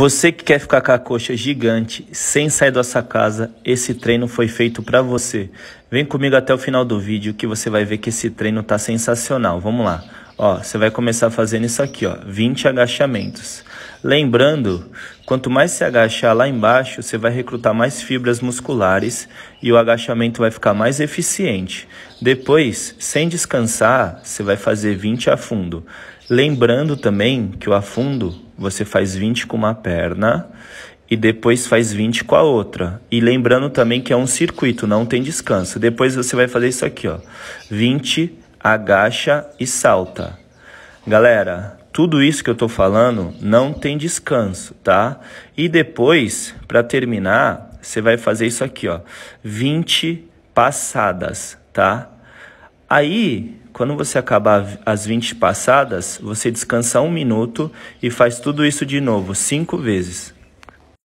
Você que quer ficar com a coxa gigante sem sair da sua casa, esse treino foi feito para você. Vem comigo até o final do vídeo que você vai ver que esse treino tá sensacional. Vamos lá. Ó, você vai começar fazendo isso aqui, ó, 20 agachamentos. Lembrando, quanto mais se agachar lá embaixo, você vai recrutar mais fibras musculares e o agachamento vai ficar mais eficiente. Depois, sem descansar, você vai fazer 20 a fundo. Lembrando também que o afundo você faz 20 com uma perna e depois faz 20 com a outra. E lembrando também que é um circuito, não tem descanso. Depois você vai fazer isso aqui, ó. 20, agacha e salta. Galera, tudo isso que eu tô falando não tem descanso, tá? E depois, para terminar, você vai fazer isso aqui, ó. 20 passadas, tá? Aí, quando você acabar as 20 passadas, você descansa um minuto e faz tudo isso de novo, cinco vezes.